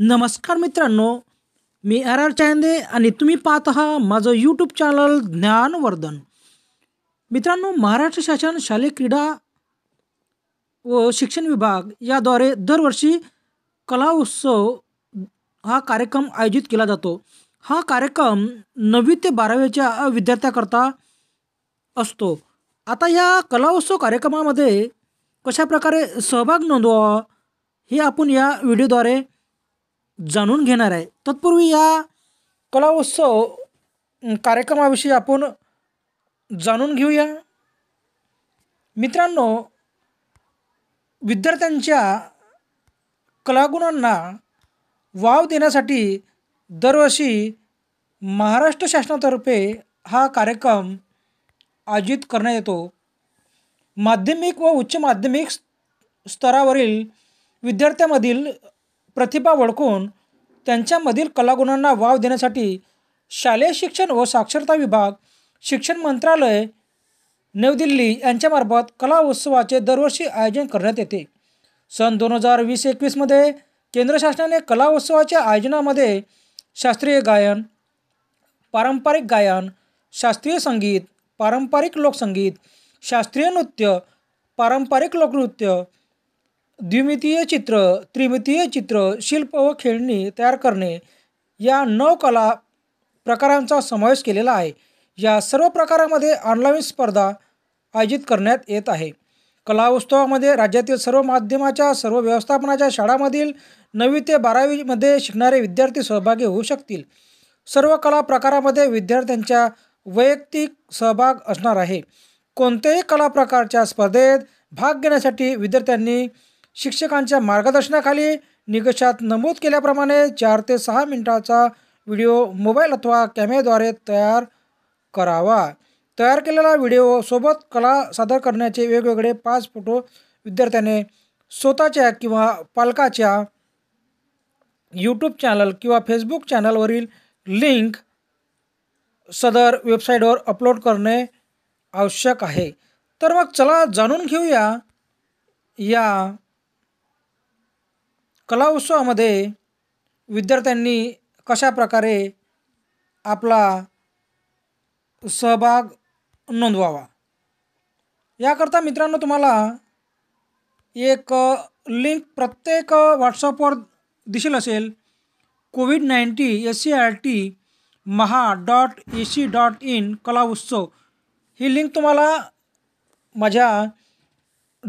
नमस्कार मित्रांनो मी R R चायंदे आणि तुम्ही पाहत आहात माझं यूट्यूब चॅनल ज्ञानवर्धन मित्रांनो महाराष्ट्र शासन शालेय क्रीडा व शिक्षण विभाग याद्वारे दरवर्षी कला उत्सव हा कार्यक्रम आयोजित केला जातो हा कार्यक्रम नववी ते बारावीच्या विद्यार्थ्याकरता असतो आता या कला उत्सव कार्यक्रमामध्ये कशाप्रकारे सहभाग नोंदवा हे आपण या व्हिडिओद्वारे जाणून घेणार आहे तत्पूर्वी या कला उत्सव कार्यक्रमाविषयी आपण जाणून घेऊया मित्रांनो विद्यार्थ्यांच्या कलागुणांना वाव देण्यासाठी दरवर्षी महाराष्ट्र शासनातर्फे हा कार्यक्रम आयोजित करण्यात येतो माध्यमिक व उच्च माध्यमिक स्तरावरील विद्यार्थ्यांमधील प्रतिभा ओळखून त्यांच्यामधील कलागुणांना वाव देण्यासाठी शालेय शिक्षण व साक्षरता विभाग शिक्षण मंत्रालय नवी दिल्ली यांच्यामार्फत कला उत्सवाचे दरवर्षी आयोजन करण्यात येते सन दोन हजार वीस एकवीसमध्ये केंद्र शासनाने कला उत्सवाच्या आयोजनामध्ये शास्त्रीय गायन पारंपरिक गायन शास्त्रीय संगीत पारंपरिक लोकसंगीत शास्त्रीय नृत्य पारंपरिक लोकनृत्य द्विमितीय चित्र त्रिमितीय चित्र शिल्प व खेळणी तयार करणे या नऊ कला प्रकारांचा समावेश केलेला आहे या सर्व प्रकारामध्ये ऑनलाईन स्पर्धा आयोजित करण्यात येत आहे कला उत्सवामध्ये राज्यातील सर्व माध्यमाच्या सर्व व्यवस्थापनाच्या शाळांमधील नववी ते बारावीमध्ये शिकणारे विद्यार्थी सहभागी होऊ शकतील सर्व कला प्रकारामध्ये विद्यार्थ्यांच्या वैयक्तिक सहभाग असणार आहे कोणत्याही कला प्रकारच्या स्पर्धेत भाग घेण्यासाठी विद्यार्थ्यांनी शिक्षकांच्या मार्गदर्शनाखाली निकषात नमूद केल्याप्रमाणे चार ते सहा मिनटाचा व्हिडिओ मोबाईल अथवा कॅमेराद्वारे तयार करावा तयार केलेला व्हिडिओसोबत कला सादर करण्याचे वेगवेगळे पाच फोटो विद्यार्थ्याने स्वतःच्या किंवा पालकाच्या यूट्यूब चॅनल किंवा फेसबुक चॅनलवरील लिंक सदर वेबसाईटवर अपलोड करणे आवश्यक आहे तर मग चला जाणून घेऊया या कला उत्सवामध्ये विद्यार्थ्यांनी कशा प्रकारे आपला सहभाग नोंदवावा याकरता मित्रांनो तुम्हाला एक लिंक प्रत्येक व्हॉट्सअपवर दिसेल असेल covid ninety S C R T Maha dot A e C dot in Kala Utsav he link तुम्हाला माझ्या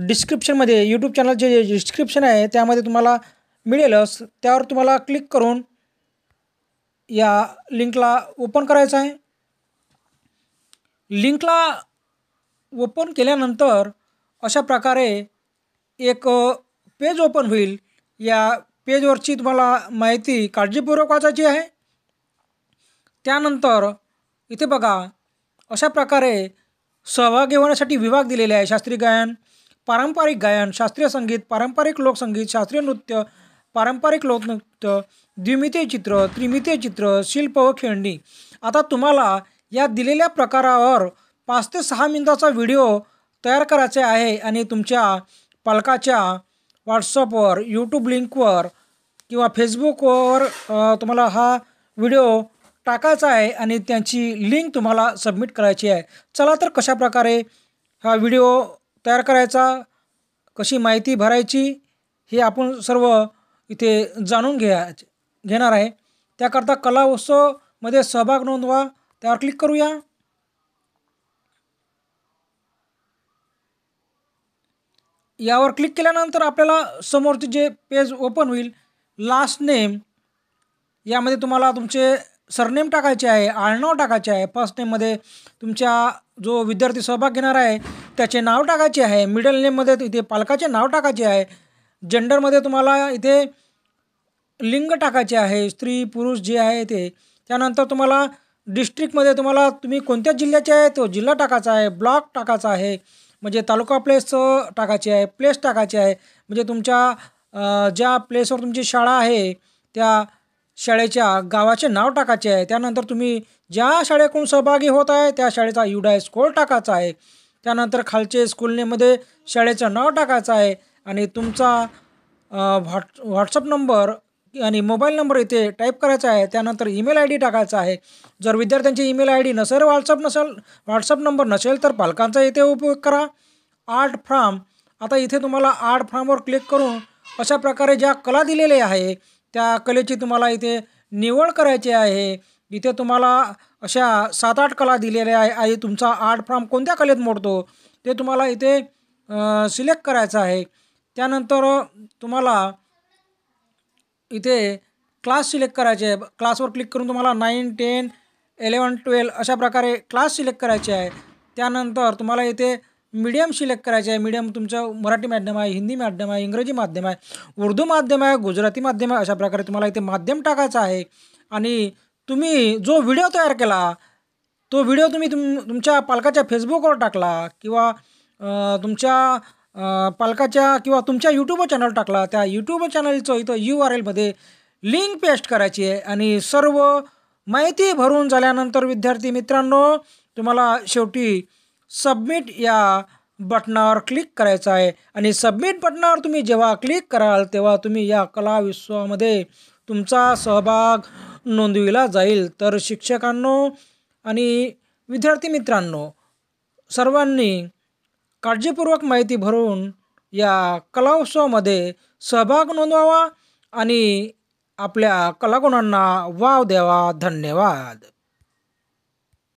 डिस्क्रिप्शनमध्ये यूट्यूब चॅनलचे जे डिस्क्रिप्शन आहे त्यामध्ये तुम्हाला मिळेलच त्यावर तुम्हाला क्लिक करून या लिंकला ओपन करायचं आहे लिंकला ओपन केल्यानंतर अशा प्रकारे एक पेज ओपन होईल या पेजवरची तुम्हाला माहिती काळजीपूर्वक वाचायची आहे त्यानंतर इथे बघा अशा प्रकारे सहभागी होण्यासाठी विभाग दिलेले आहे शास्त्रीय गायन पारंपरिक गायन शास्त्रीय संगीत पारंपरिक लोकसंगीत शास्त्रीय नृत्य पारंपरिक लोकनृत्य द्विमितीय चित्र त्रिमितीय चित्र शिल्प व खेळणी आता तुम्हाला या दिलेल्या प्रकारावर पाच ते सहा मिनिटाचा व्हिडिओ तयार करायचा आहे आणि तुमच्या पालकाच्या व्हॉट्सअपवर यूट्यूब लिंकवर किंवा फेसबुकवर तुम्हाला हा व्हिडिओ टाकायचा आहे आणि त्यांची लिंक तुम्हाला सबमिट करायची आहे चला तर कशाप्रकारे हा व्हिडिओ तयार करायचा कशी माहिती भरायची हे आपण सर्व इथे जाणून घ्या घेणार आहे त्याकरता कला उत्सवमध्ये सहभाग नोंदवा त्यावर क्लिक करूया यावर क्लिक केल्यानंतर आपल्याला समोरचे जे पेज ओपन होईल लास्ट नेम यामध्ये तुम्हाला तुमचे सरनेम टाकायचे आहे आळनाव टाकायचे आहे फर्स्ट नेममध्ये तुमच्या जो विद्यार्थी सहभाग घेणार आहे त्याचे नाव टाकायचे आहे मिडल नेममध्ये इथे पालकाचे नाव टाकायचे आहे जेंडरमध्ये तुम्हाला इथे लिंग टाकायचे आहे स्त्री पुरुष जे आहे ते त्यानंतर तुम्हाला डिस्ट्रिक्टमध्ये तुम्हाला तुम्ही कोणत्या जिल्ह्याचे आहे तो जिल्हा टाकायचा आहे ब्लॉक टाकायचा आहे म्हणजे तालुका प्लेस टाकायची आहे प्लेस टाकायची आहे म्हणजे तुमच्या ज्या प्लेसवर तुमची शाळा आहे त्या शाळेच्या गावाचे नाव टाकायचे आहे त्यानंतर तुम्ही ज्या शाळेकडून सहभागी होत आहे त्या शाळेचा युडाय स्कोर टाकायचा आहे त्यानंतर खालचे स्कूलनेमध्ये शाळेचं नाव टाकायचं आहे आणि तुमचा व्हॉट व्हॉट्सअप नंबर आणि मोबाईल नंबर इथे टाईप करायचा आहे त्यानंतर ईमेल आय डी टाकायचा आहे जर विद्यार्थ्यांची ईमेल आय डी नसेल व्हॉट्सअप नसेल व्हॉट्सअप नंबर नसेल तर पालकांचा इथे उपयोग करा आर्ट फ्रॉम आता इथे तुम्हाला आर्ट फॉर्मवर क्लिक करून अशा प्रकारे ज्या कला दिलेल्या आहे त्या कलेची तुम्हाला इथे निवड करायची आहे इथे तुम्हाला अशा सात आठ कला दिलेल्या आहे आहे तुमचा आर्ट फॉर्म कोणत्या कलेत मोडतो ते तुम्हाला इथे सिलेक्ट करायचं आहे त्यानंतर तुम्हाला इथे क्लास सिलेक्ट करायचे आहे क्लासवर क्लिक करून तुम्हाला नाईन टेन इलेवन ट्वेल्व अशा प्रकारे क्लास सिलेक्ट करायचे आहे त्यानंतर तुम्हाला इथे मीडियम सिलेक्ट करायचे आहे मीडियम तुमचं मराठी माध्यम आहे हिंदी माध्यम आहे इंग्रजी माध्यम आहे उर्दू माध्यम आहे गुजराती माध्यम आहे अशा प्रकारे तुम्हाला इथे माध्यम टाकायचं आहे आणि तुम्ही जो व्हिडिओ तयार केला तो व्हिडिओ तुम्ही तुम तुमच्या पालकाच्या फेसबुकवर टाकला किंवा तुमच्या पालकाच्या किंवा तुमच्या यूट्यूब चॅनल टाकला त्या यूट्यूब चॅनलचं इथं यू आर एलमध्ये लिंक पेस्ट करायची आहे आणि सर्व माहिती भरून झाल्यानंतर विद्यार्थी मित्रांनो तुम्हाला शेवटी सबमिट या बटनावर क्लिक करायचं आहे आणि सबमिट बटनावर तुम्ही जेव्हा क्लिक कराल तेव्हा तुम्ही या कला विश्वामध्ये तुमचा सहभाग नोंदविला जाईल तर शिक्षकांनो आणि विद्यार्थी मित्रांनो सर्वांनी काळजीपूर्वक माहिती भरून या कला उत्सवामध्ये सहभाग नोंदवावा आणि आपल्या कलागुणांना वाव द्यावा धन्यवाद